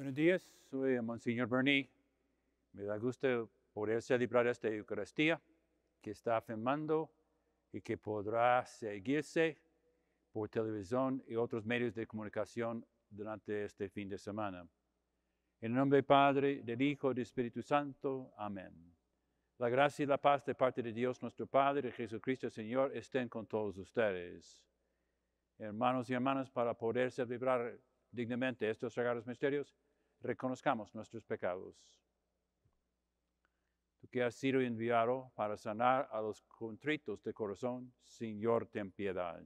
Buenos días, soy Monseñor Bernie. Me da gusto poder celebrar esta Eucaristía que está afirmando y que podrá seguirse por televisión y otros medios de comunicación durante este fin de semana. En el nombre del Padre, del Hijo y del Espíritu Santo. Amén. La gracia y la paz de parte de Dios nuestro Padre y Jesucristo Señor estén con todos ustedes. Hermanos y hermanas, para poder celebrar dignamente estos sagrados misterios, reconozcamos nuestros pecados. Tú que has sido enviado para sanar a los contritos de corazón, Señor, ten piedad.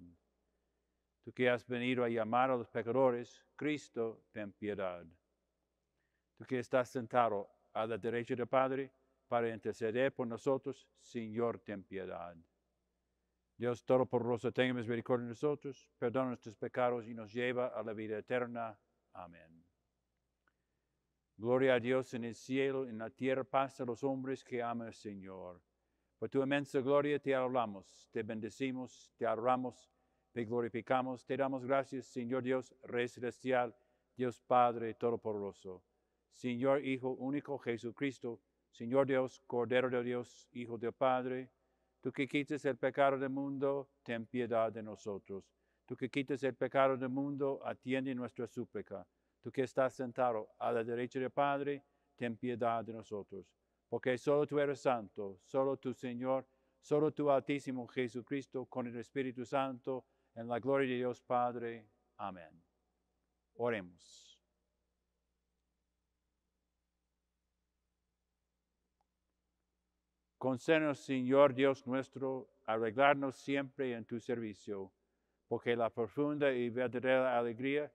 Tú que has venido a llamar a los pecadores, Cristo, ten piedad. Tú que estás sentado a la derecha del Padre para interceder por nosotros, Señor, ten piedad. Dios Todopoderoso, tenga misericordia de nosotros, perdona nuestros pecados y nos lleva a la vida eterna. Amén. Gloria a Dios en el cielo, en la tierra, paz a los hombres que aman al Señor. Por tu inmensa gloria te alabamos, te bendecimos, te adoramos, te glorificamos, te damos gracias, Señor Dios, Rey Celestial, Dios Padre Todopoderoso, Señor Hijo Único Jesucristo, Señor Dios, Cordero de Dios, Hijo del Padre, Tú que quites el pecado del mundo, ten piedad de nosotros. Tú que quites el pecado del mundo, atiende nuestra súplica. Tú que estás sentado a la derecha del Padre, ten piedad de nosotros. Porque solo tú eres santo, solo tú, Señor, solo tú, Altísimo Jesucristo, con el Espíritu Santo, en la gloria de Dios Padre. Amén. Oremos. Concédenos, Señor Dios nuestro, arreglarnos siempre en tu servicio, porque la profunda y verdadera alegría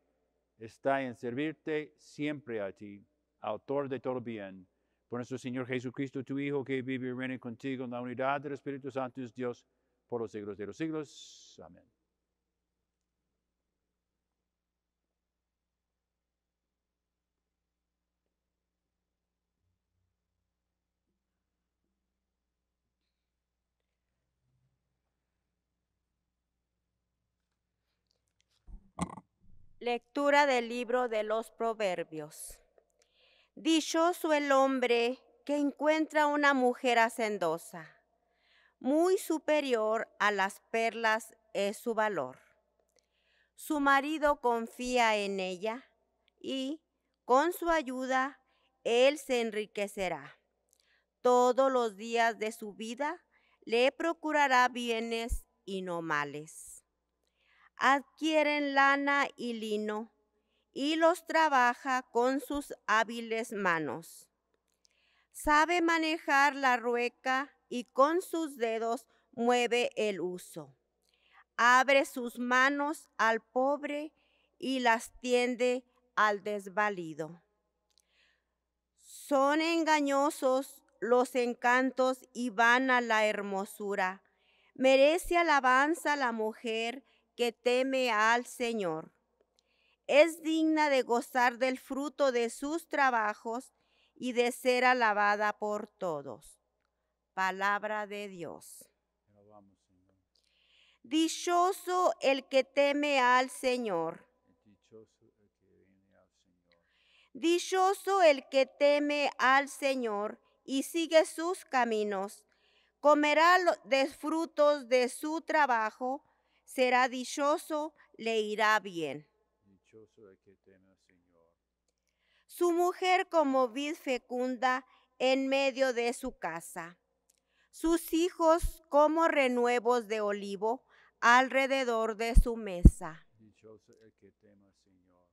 está en servirte siempre a ti, autor de todo bien. Por nuestro Señor Jesucristo, tu Hijo, que vive y reina contigo en la unidad del Espíritu Santo, es Dios, por los siglos de los siglos. Amén. Lectura del libro de los Proverbios. Dichoso el hombre que encuentra una mujer hacendosa, muy superior a las perlas es su valor. Su marido confía en ella y con su ayuda él se enriquecerá. Todos los días de su vida le procurará bienes y no males adquieren lana y lino y los trabaja con sus hábiles manos. Sabe manejar la rueca y con sus dedos mueve el uso. Abre sus manos al pobre y las tiende al desvalido. Son engañosos los encantos y van a la hermosura. Merece alabanza la mujer que teme al Señor. Es digna de gozar del fruto de sus trabajos y de ser alabada por todos. Palabra de Dios. Dichoso el que teme al Señor. Dichoso el que teme al Señor y sigue sus caminos. Comerá los frutos de su trabajo será dichoso, le irá bien. Dichoso que Señor. Su mujer como vid fecunda en medio de su casa. Sus hijos como renuevos de olivo alrededor de su mesa. Dichoso el que teme Señor.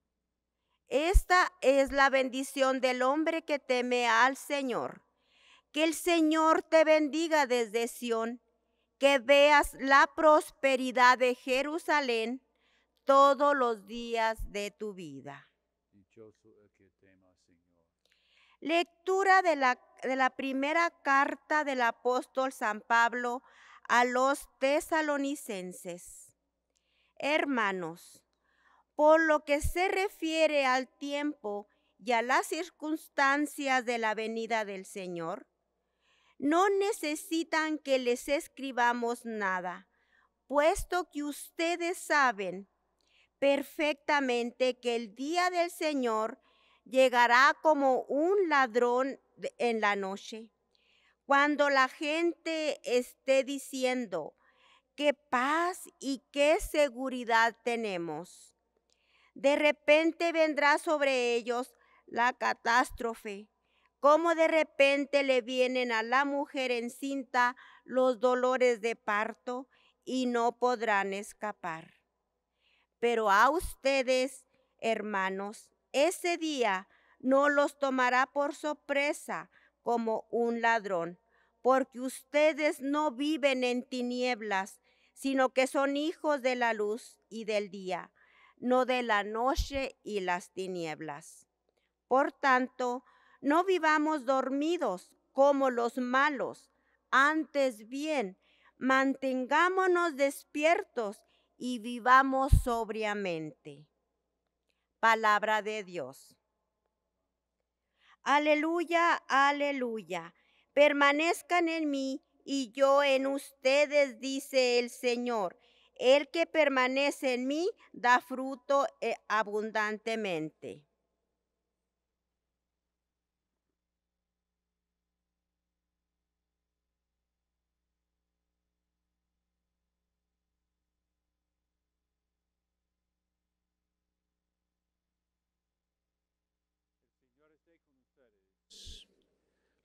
Esta es la bendición del hombre que teme al Señor. Que el Señor te bendiga desde Sión que veas la prosperidad de Jerusalén todos los días de tu vida. Lectura de la, primera carta del apóstol San Pablo a los tesalonicenses. Hermanos, por lo que se refiere al tiempo y a las circunstancias de la venida del Señor, no necesitan que les escribamos nada, puesto que ustedes saben perfectamente que el día del Señor llegará como un ladrón en la noche. Cuando la gente esté diciendo, qué paz y qué seguridad tenemos. De repente vendrá sobre ellos la catástrofe cómo de repente le vienen a la mujer encinta los dolores de parto y no podrán escapar. Pero a ustedes, hermanos, ese día no los tomará por sorpresa como un ladrón, porque ustedes no viven en tinieblas, sino que son hijos de la luz y del día, no de la noche y las tinieblas. Por tanto, no vivamos dormidos como los malos, antes bien, mantengámonos despiertos y vivamos sobriamente. Palabra de Dios. Aleluya, aleluya. Permanezcan en mí y yo en ustedes, dice el Señor. El que permanece en mí da fruto eh, abundantemente.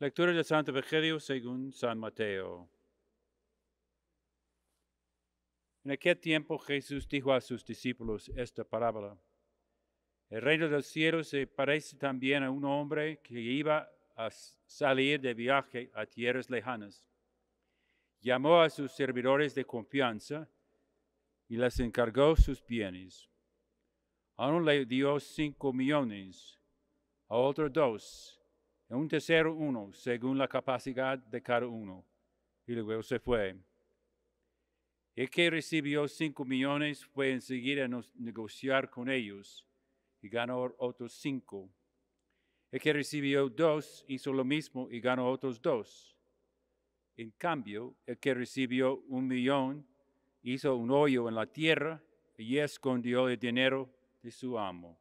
Lectura del Santo Evangelio según San Mateo. En aquel tiempo Jesús dijo a sus discípulos esta parábola. El reino del cielo se parece también a un hombre que iba a salir de viaje a tierras lejanas. Llamó a sus servidores de confianza y les encargó sus bienes. A uno le dio cinco millones, a otro dos un tercero uno, según la capacidad de cada uno. Y luego se fue. El que recibió cinco millones fue enseguida a negociar con ellos y ganó otros cinco. El que recibió dos hizo lo mismo y ganó otros dos. En cambio, el que recibió un millón hizo un hoyo en la tierra y escondió el dinero de su amo.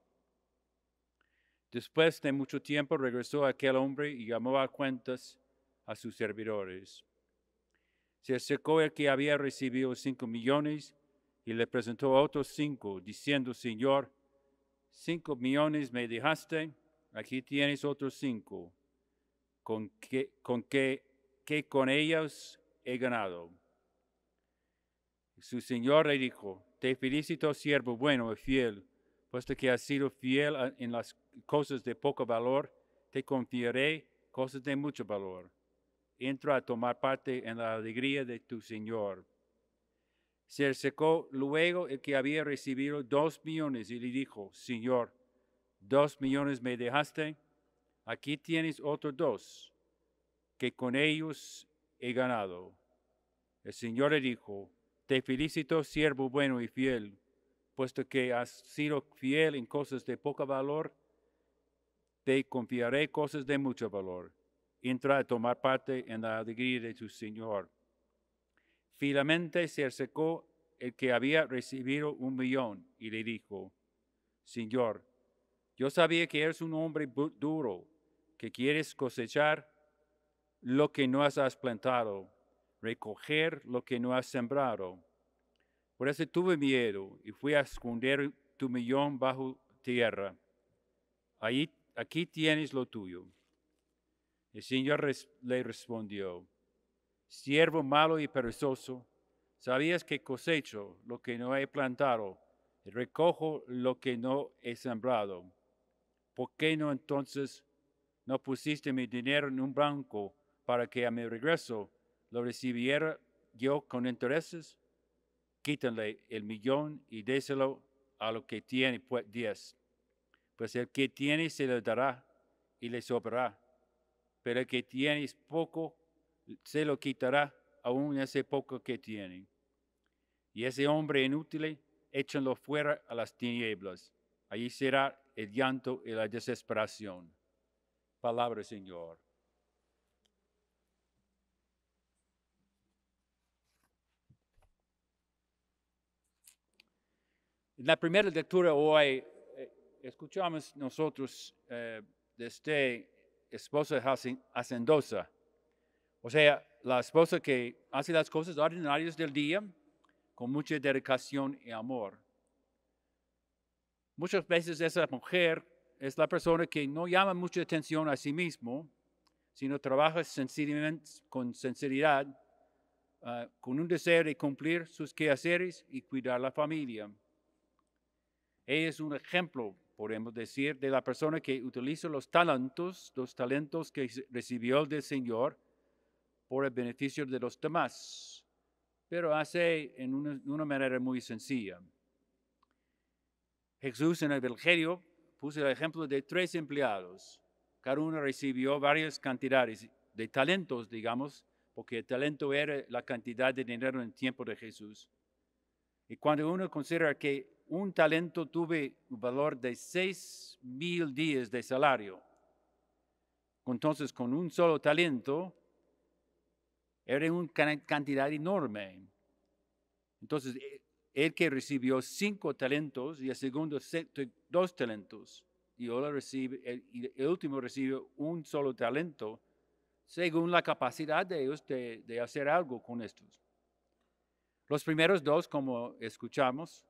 Después de mucho tiempo regresó aquel hombre y llamó a cuentas a sus servidores. Se acercó el que había recibido cinco millones y le presentó otros cinco, diciendo, Señor, cinco millones me dejaste, aquí tienes otros cinco, con qué con, qué que con ellos he ganado. Su Señor le dijo, te felicito, siervo bueno y fiel puesto que has sido fiel en las cosas de poco valor, te confiaré cosas de mucho valor. Entra a tomar parte en la alegría de tu Señor. Se secó luego el que había recibido dos millones y le dijo, Señor, dos millones me dejaste, aquí tienes otros dos, que con ellos he ganado. El Señor le dijo, te felicito, siervo bueno y fiel puesto que has sido fiel en cosas de poco valor, te confiaré cosas de mucho valor. Entra a tomar parte en la alegría de tu Señor. Finalmente se acercó el que había recibido un millón y le dijo, Señor, yo sabía que eres un hombre duro, que quieres cosechar lo que no has plantado, recoger lo que no has sembrado. Por eso tuve miedo y fui a esconder tu millón bajo tierra. aquí tienes lo tuyo. El Señor le respondió, siervo malo y perezoso, sabías que cosecho lo que no he plantado y recojo lo que no he sembrado. ¿Por qué no entonces no pusiste mi dinero en un banco para que a mi regreso lo recibiera yo con intereses? quítenle el millón y déselo a lo que tiene, pues diez. Pues el que tiene se le dará y le sobrará, pero el que tiene poco se lo quitará aún ese poco que tiene. Y ese hombre inútil, échenlo fuera a las tinieblas. Allí será el llanto y la desesperación. Palabra, Señor. En la primera lectura hoy eh, escuchamos nosotros eh, de este esposa hacendosa, o sea, la esposa que hace las cosas ordinarias del día con mucha dedicación y amor. Muchas veces esa mujer es la persona que no llama mucha atención a sí mismo, sino trabaja sencillamente, con sinceridad, ah, con un deseo de cumplir sus quehaceres y cuidar la familia es un ejemplo, podemos decir, de la persona que utiliza los talentos, los talentos que recibió del Señor por el beneficio de los demás, pero hace en una, manera muy sencilla. Jesús en el Evangelio puso el ejemplo de tres empleados. Cada uno recibió varias cantidades de talentos, digamos, porque el talento era la cantidad de dinero en el tiempo de Jesús. Y cuando uno considera que un talento tuve un valor de seis mil días de salario. Entonces, con un solo talento, era una cantidad enorme. Entonces, e, el que recibió cinco talentos y el segundo dos talentos, y ahora el, último recibió un solo talento, según la capacidad de ellos de, de hacer algo con estos. Los primeros dos, como escuchamos,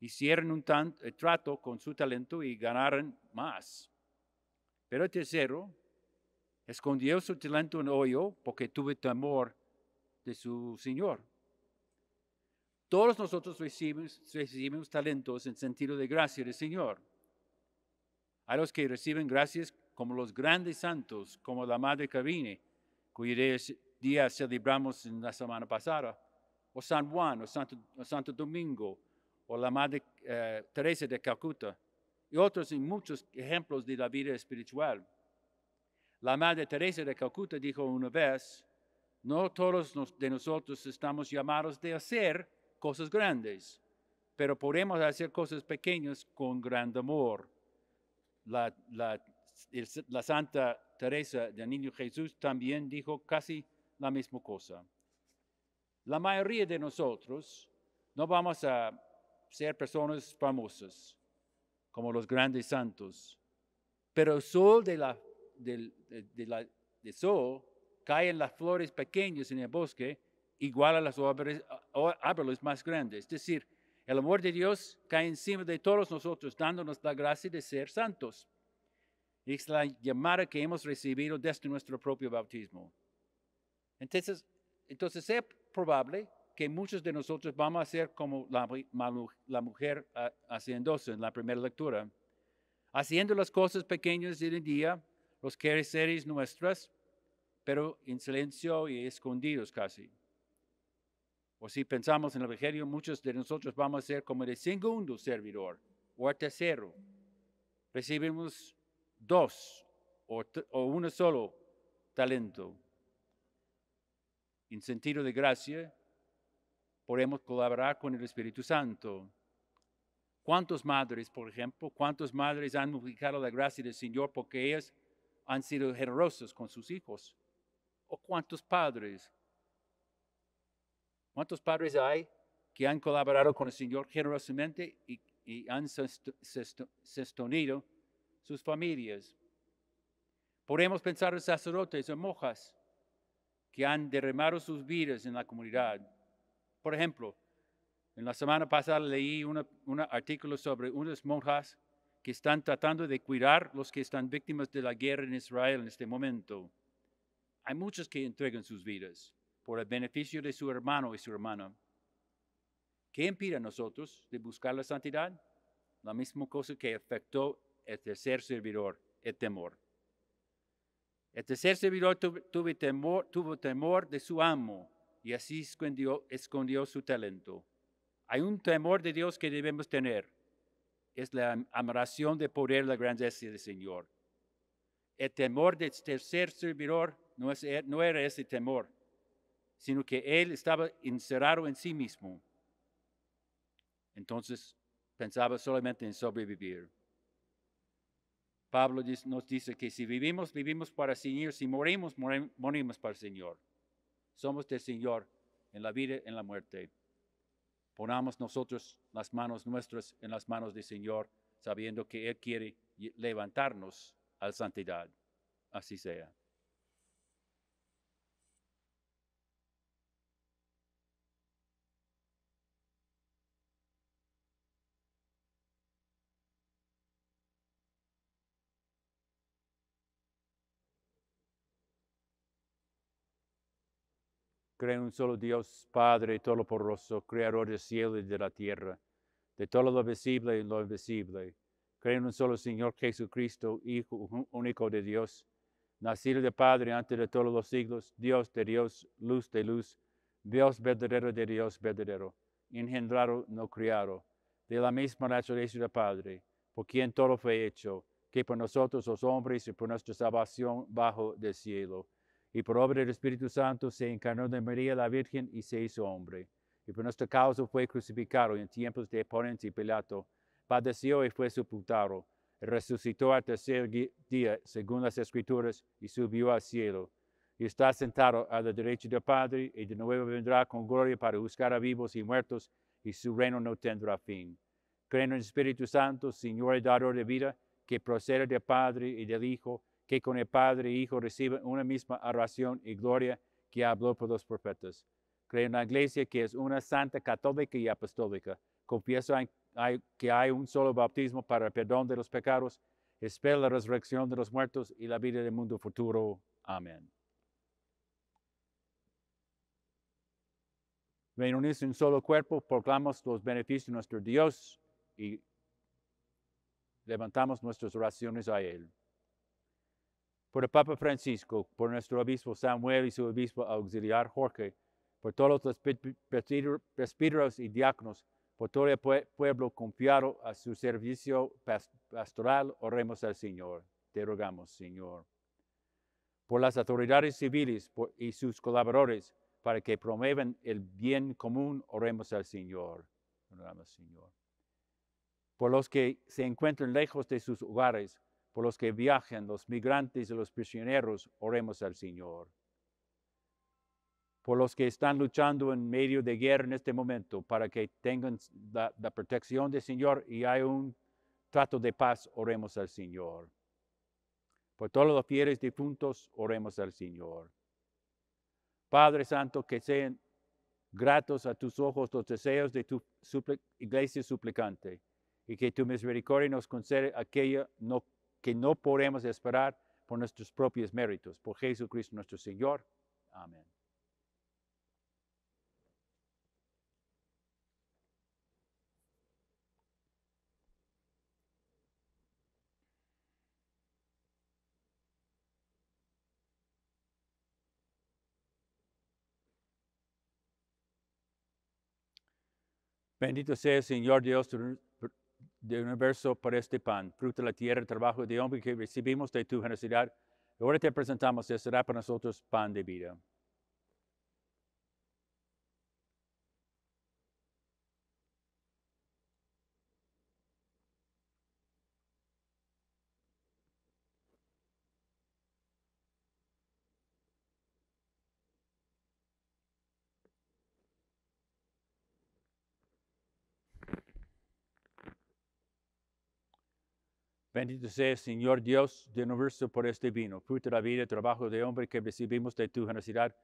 hicieron un eh, trato con su talento y ganaron más. Pero el tercero escondió su talento en hoyo porque tuvo temor de su Señor. Todos nosotros recibimos, talentos en sentido de gracia del Señor. A los que reciben gracias como los grandes santos, como la Madre Cabine, cuyo día celebramos en la semana pasada, o San Juan, o Santo Domingo, o la Madre eh, Teresa de Calcuta, y otros y muchos ejemplos de la vida espiritual. La Madre Teresa de Calcuta dijo una vez, no todos de nosotros estamos llamados de hacer cosas grandes, pero podemos hacer cosas pequeñas con gran amor. La, la Santa Teresa del Niño Jesús también dijo casi la misma cosa. La mayoría de nosotros no vamos a ser personas famosas, como los grandes santos. Pero el sol, de la, de, de, la, de sol cae en las flores pequeñas en el bosque, igual a las árboles más grandes. Es decir, el amor de Dios cae encima de todos nosotros, dándonos la gracia de ser santos. Es la llamada que hemos recibido desde nuestro propio bautismo. Entonces, entonces es probable que muchos de nosotros vamos a ser como la, la mujer ah, haciéndose en la primera lectura, haciendo las cosas pequeñas del el día, los seres nuestras, pero en silencio y escondidos casi. O si pensamos en el Evangelio, muchos de nosotros vamos a ser como el segundo servidor o el tercero. Recibimos dos o, o uno solo talento. En sentido de gracia, podemos colaborar con el Espíritu Santo. ¿Cuántos madres, por ejemplo, cuántas madres han multiplicado la gracia del Señor porque ellas han sido generosas con sus hijos? ¿O cuántos padres? ¿Cuántos padres hay que han colaborado con el Señor generosamente y, han sostenido sus familias? Podemos pensar en sacerdotes, o monjas que han derramado sus vidas en la comunidad por ejemplo, en la semana pasada leí un artículo sobre unas monjas que están tratando de cuidar los que están víctimas de la guerra en Israel en este momento. Hay muchos que entregan sus vidas por el beneficio de su hermano y su hermana. ¿Qué impide a nosotros de buscar la santidad? La misma cosa que afectó el tercer servidor, el temor. El tercer servidor temor, tuvo temor de su amo y así escondió, su talento. Hay un temor de Dios que debemos tener. Es la admiración de poder, la grandeza del Señor. El temor de ser servidor no, eh, no era ese temor, sino que él estaba encerrado en sí mismo. Entonces pensaba solamente en sobrevivir. Pablo nos dice que si vivimos, vivimos para el Señor, si morimos, morimos para el Señor somos del Señor en la vida, y en la muerte. Ponamos nosotros las manos nuestras en las manos del Señor, sabiendo que Él quiere levantarnos a la santidad. Así sea. Creo en un solo Dios, Padre todo poroso, Creador del cielo y de la tierra, de todo lo visible y lo invisible. Creo en un solo Señor Jesucristo, Hijo único de Dios, nacido de Padre antes de todos los siglos, Dios de Dios, luz de luz, Dios verdadero de Dios verdadero, engendrado, no criado, de la misma naturaleza del Padre, por quien todo fue hecho, que por nosotros los hombres y por nuestra salvación bajo del cielo y por obra del Espíritu Santo se encarnó de María la Virgen y se hizo hombre. Y por nuestro causa fue crucificado en tiempos de Ponente y Pilato. Padeció y fue sepultado. Resucitó al tercer día, según las Escrituras, y subió al cielo. Y está sentado a la derecha del Padre, y de nuevo vendrá con gloria para buscar a vivos y muertos, y su reino no tendrá fin. Creo en el Espíritu Santo, Señor y dador de vida, que procede del Padre y del Hijo, que con el Padre y Hijo reciban una misma oración y gloria que habló por los profetas. Creo en la Iglesia que es una santa católica y apostólica. Confieso que hay un solo bautismo para el perdón de los pecados. Espera la resurrección de los muertos y la vida del mundo futuro. Amén. Reunidos en un solo cuerpo, proclamamos los beneficios de nuestro Dios y levantamos nuestras oraciones a Él por el Papa Francisco, por nuestro obispo Samuel y su obispo auxiliar Jorge, por todos los presbíteros y diáconos, por todo el pueblo confiado a su servicio pastoral, oremos al Señor. Te rogamos, Señor. Por las autoridades civiles y sus colaboradores, para que promuevan el bien común, oremos al Señor. Señor. Por los que se encuentran lejos de sus hogares, por los que viajan, los migrantes y los prisioneros, oremos al Señor. Por los que están luchando en medio de guerra en este momento, para que tengan la, protección del Señor y hay un trato de paz, oremos al Señor. Por todos los fieles difuntos, oremos al Señor. Padre Santo, que sean gratos a tus ojos los deseos de tu iglesia suplicante y que tu misericordia nos conceda aquella no que no podemos esperar por nuestros propios méritos, por Jesucristo nuestro Señor. Amén. Bendito sea el Señor Dios del universo para este pan, fruto de la tierra, trabajo de hombre que recibimos de tu generosidad. Ahora te presentamos y será para nosotros pan de vida. Bendito sea, Señor Dios del universo, por este vino, fruto de la vida y trabajo de hombre que recibimos de tu generosidad.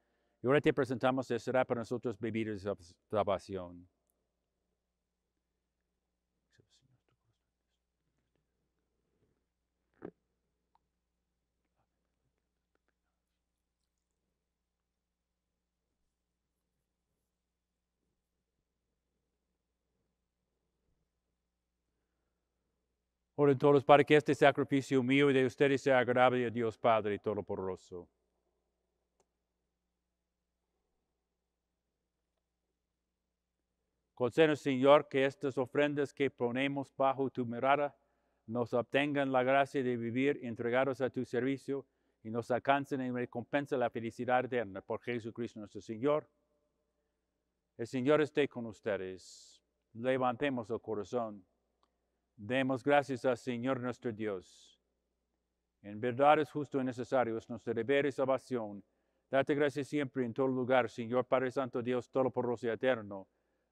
Y ahora te presentamos, este será para nosotros bebidas de salvación. Oren todos para que este sacrificio mío y de ustedes sea agradable a Dios Padre y Todopoderoso. Concedo, Señor, que estas ofrendas que ponemos bajo tu mirada nos obtengan la gracia de vivir entregados a tu servicio y nos alcancen en recompensa la felicidad eterna por Jesucristo nuestro Señor. El Señor esté con ustedes. Levantemos el corazón. Demos gracias al Señor nuestro Dios. En verdad es justo y necesario, es nuestro deber y salvación. Date gracias siempre en todo lugar, Señor Padre Santo Dios todo por y Eterno,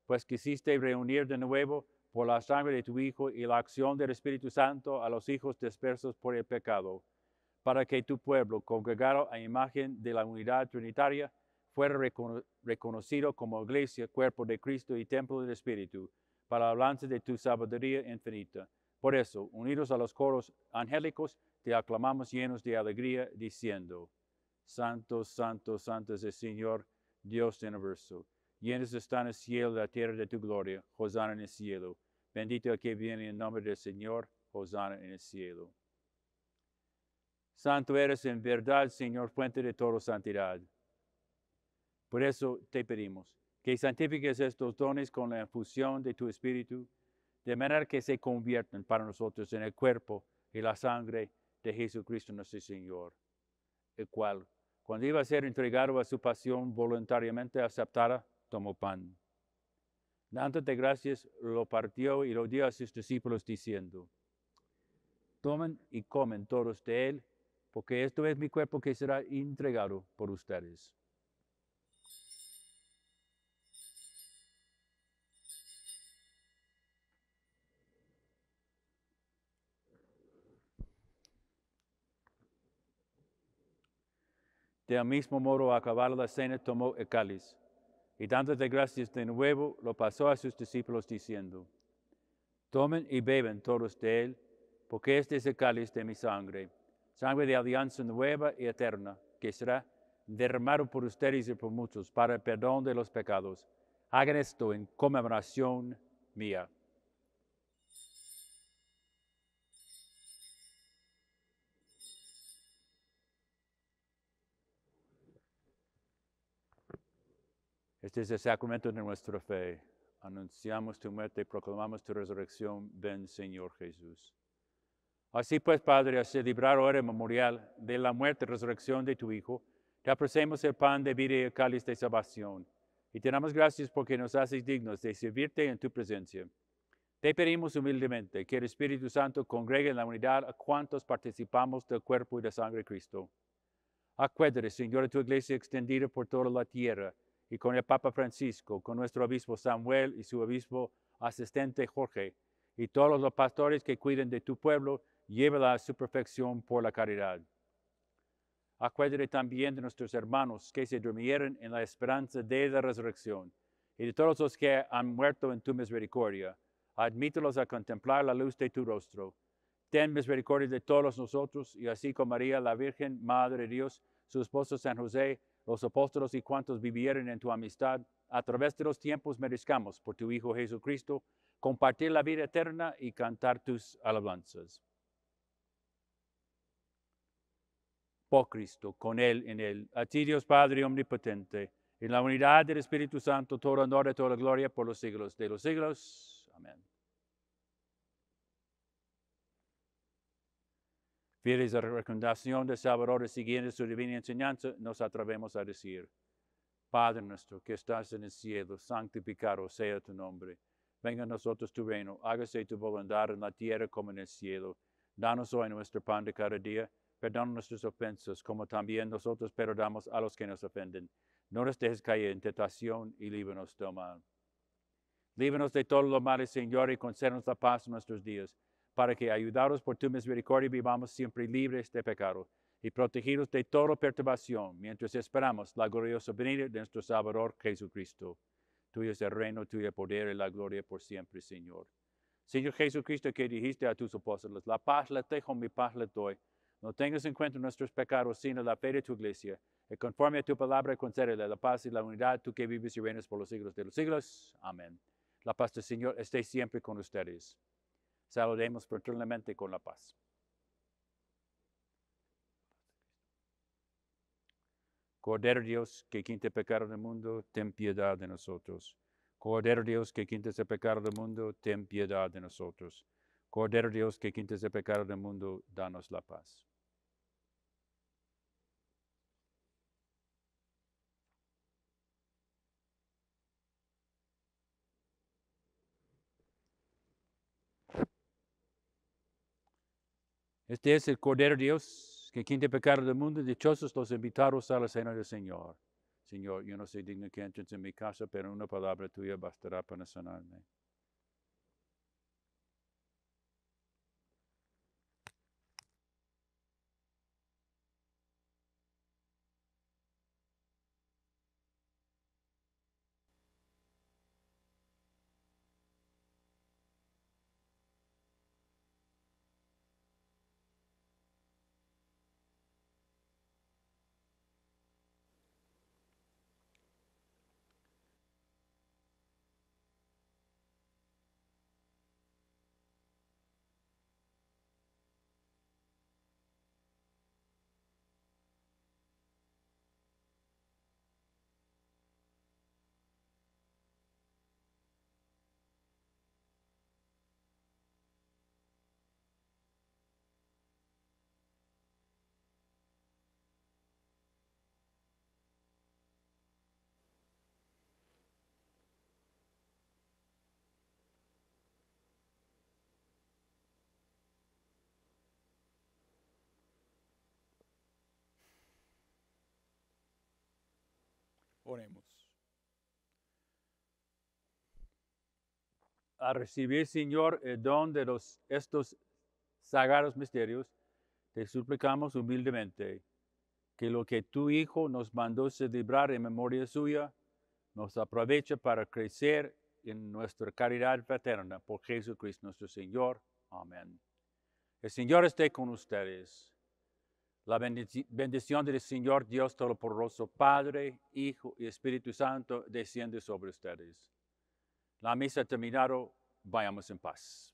pues quisiste reunir de nuevo por la sangre de tu Hijo y la acción del Espíritu Santo a los hijos dispersos por el pecado, para que tu pueblo, congregado a imagen de la unidad trinitaria, fuera reconocido como iglesia, cuerpo de Cristo y templo del Espíritu para alabanza de tu sabiduría infinita. Por eso, unidos a los coros angélicos, te aclamamos llenos de alegría, diciendo, Santo, santo, santo es el Señor, Dios del universo. Llenos están el cielo y la tierra de tu gloria. Hosanna en el cielo. Bendito el que viene en nombre del Señor. Hosanna en el cielo. Santo eres en verdad, Señor, fuente de toda santidad. Por eso te pedimos que santifiques estos dones con la infusión de tu Espíritu, de manera que se conviertan para nosotros en el cuerpo y la sangre de Jesucristo nuestro Señor, el cual, cuando iba a ser entregado a su pasión voluntariamente aceptada, tomó pan. Dándote gracias, lo partió y lo dio a sus discípulos diciendo, tomen y comen todos de él, porque esto es mi cuerpo que será entregado por ustedes. Del mismo modo, a acabar la cena, tomó el cáliz y dándote gracias de nuevo, lo pasó a sus discípulos diciendo, Tomen y beben todos de él, porque este es el cáliz de mi sangre, sangre de alianza nueva y eterna, que será derramado por ustedes y por muchos para el perdón de los pecados. Hagan esto en conmemoración mía. Este es el sacramento de nuestra fe. Anunciamos tu muerte, y proclamamos tu resurrección. Ven, Señor Jesús. Así pues, Padre, al celebrar ahora el memorial de la muerte y resurrección de tu Hijo, te ofrecemos el pan de vida y el cáliz de salvación. Y te damos gracias porque nos haces dignos de servirte en tu presencia. Te pedimos humildemente que el Espíritu Santo congregue en la unidad a cuantos participamos del cuerpo y de la sangre de Cristo. Acuérdate, Señor, de tu iglesia extendida por toda la tierra y con el Papa Francisco, con nuestro obispo Samuel y su obispo asistente Jorge, y todos los pastores que cuiden de tu pueblo, llévala a su perfección por la caridad. Acuérdate también de nuestros hermanos que se durmieron en la esperanza de la resurrección, y de todos los que han muerto en tu misericordia. Admítelos a contemplar la luz de tu rostro. Ten misericordia de todos nosotros, y así con María, la Virgen, Madre de Dios, su esposo San José, los apóstoles y cuantos vivieron en tu amistad, a través de los tiempos merezcamos por tu Hijo Jesucristo compartir la vida eterna y cantar tus alabanzas. Por Cristo, con Él, en Él, a ti Dios Padre Omnipotente, en la unidad del Espíritu Santo, todo honor y toda gloria por los siglos de los siglos. Amén. Fieles a la recomendación de Salvador siguiendo su divina enseñanza, nos atrevemos a decir, Padre nuestro que estás en el cielo, santificado sea tu nombre. Venga a nosotros tu reino, hágase tu voluntad en la tierra como en el cielo. Danos hoy nuestro pan de cada día, perdona nuestras ofensas como también nosotros perdonamos a los que nos ofenden. No nos dejes caer en tentación y líbranos del mal. Líbranos de todo lo malo, Señor, y concédenos la paz en nuestros días para que ayudados por tu misericordia vivamos siempre libres de pecado y protegidos de toda perturbación, mientras esperamos la gloriosa venida de nuestro Salvador Jesucristo. Tuyo es el reino, tuyo el poder y la gloria por siempre, Señor. Señor Jesucristo, que dijiste a tus apóstoles, la paz la dejo, mi paz la doy. No tengas en cuenta nuestros pecados, sino la fe de tu iglesia. Y conforme a tu palabra, concédele la paz y la unidad, tú que vives y reinas por los siglos de los siglos. Amén. La paz del Señor esté siempre con ustedes. Saludemos fraternamente con la paz. Cordero Dios, que quinte pecado del mundo, ten piedad de nosotros. Cordero Dios, que quinte el pecado del mundo, ten piedad de nosotros. Cordero Dios, que quinte el pecado del mundo, danos la paz. Este es el Cordero de Dios que quien te pecado del mundo. Dichosos los invitados a la cena del Señor. Señor, yo no soy digno que entres en mi casa, pero una palabra tuya bastará para sanarme. A recibir, Señor, el don de los, estos sagrados misterios, te suplicamos humildemente que lo que tu Hijo nos mandó celebrar en memoria suya, nos aproveche para crecer en nuestra caridad paterna, por Jesucristo nuestro Señor. Amén. El Señor esté con ustedes la bendición del Señor Dios Todopoderoso, Padre, Hijo y Espíritu Santo, desciende sobre ustedes. La misa terminado, vayamos en paz.